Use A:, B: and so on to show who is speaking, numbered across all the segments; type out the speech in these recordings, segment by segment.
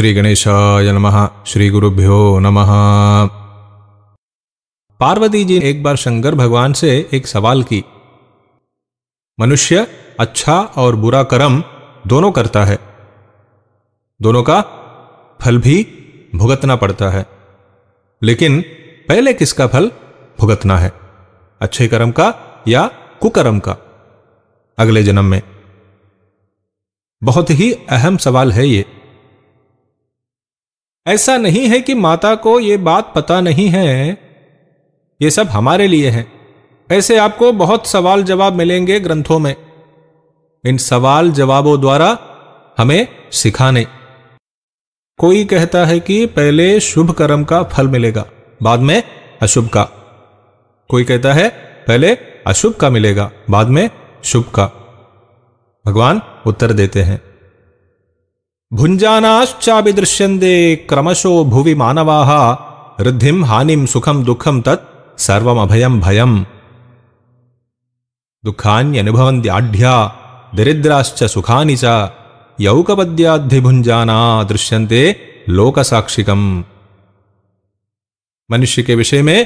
A: श्री नम श्री गुरुभ्यो नम पार्वती जी एक बार शंकर भगवान से एक सवाल की मनुष्य अच्छा और बुरा कर्म दोनों करता है दोनों का फल भी भुगतना पड़ता है लेकिन पहले किसका फल भुगतना है अच्छे कर्म का या कुकर्म का अगले जन्म में बहुत ही अहम सवाल है ये ऐसा नहीं है कि माता को ये बात पता नहीं है यह सब हमारे लिए है ऐसे आपको बहुत सवाल जवाब मिलेंगे ग्रंथों में इन सवाल जवाबों द्वारा हमें सिखाने कोई कहता है कि पहले शुभ कर्म का फल मिलेगा बाद में अशुभ का कोई कहता है पहले अशुभ का मिलेगा बाद में शुभ का भगवान उत्तर देते हैं भुञ्जानाश्चापि दृश्य क्रमशो भुवि मानवा रुद्धि हानि सुखम दुखम तत् भय दुखान्युभव्या दरिद्राश्च सुखा च दृश्य दृश्यन्ते मनुष्य के विषय में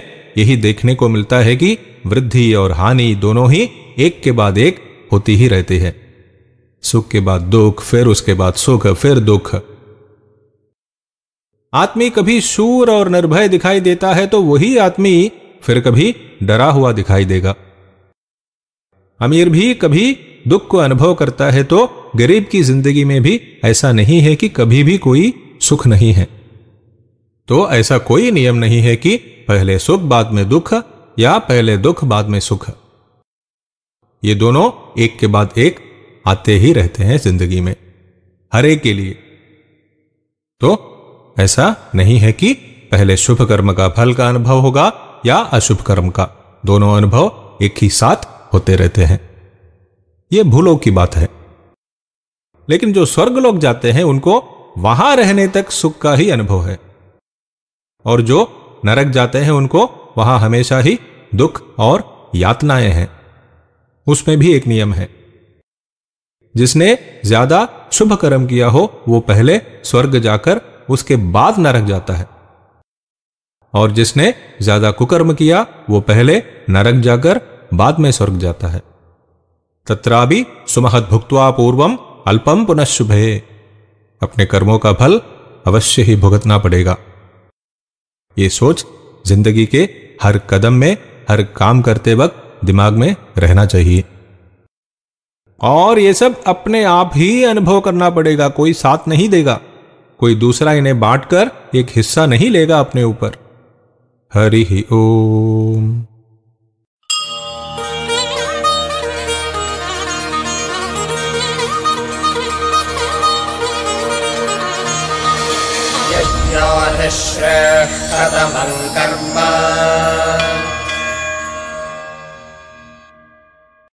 A: यही देखने को मिलता है कि वृद्धि और हानि दोनों ही एक के बाद एक होती ही रहती है सुख के बाद दुख फिर उसके बाद सुख फिर दुख आत्मी कभी शूर और निर्भय दिखाई देता है तो वही आदमी फिर कभी डरा हुआ दिखाई देगा अमीर भी कभी दुख को अनुभव करता है तो गरीब की जिंदगी में भी ऐसा नहीं है कि कभी भी कोई सुख नहीं है तो ऐसा कोई नियम नहीं है कि पहले सुख बाद में दुख या पहले दुख बाद में सुख ये दोनों एक के बाद एक आते ही रहते हैं जिंदगी में हर एक के लिए तो ऐसा नहीं है कि पहले शुभ कर्म का फल का अनुभव होगा या अशुभ कर्म का दोनों अनुभव एक ही साथ होते रहते हैं यह भूलों की बात है लेकिन जो स्वर्ग लोग जाते हैं उनको वहां रहने तक सुख का ही अनुभव है और जो नरक जाते हैं उनको वहां हमेशा ही दुख और यातनाएं हैं उसमें भी एक नियम है जिसने ज्यादा शुभ कर्म किया हो वो पहले स्वर्ग जाकर उसके बाद नरक जाता है और जिसने ज्यादा कुकर्म किया वो पहले नरक जाकर बाद में स्वर्ग जाता है तत्रापि सुमहत भुगतवा पूर्वम अल्पम पुनः शुभ अपने कर्मों का फल अवश्य ही भुगतना पड़ेगा ये सोच जिंदगी के हर कदम में हर काम करते वक्त दिमाग में रहना चाहिए और ये सब अपने आप ही अनुभव करना पड़ेगा कोई साथ नहीं देगा कोई दूसरा इन्हें बांटकर एक हिस्सा नहीं लेगा अपने ऊपर हरि ही ओम श्रेष्ठतमं कर्म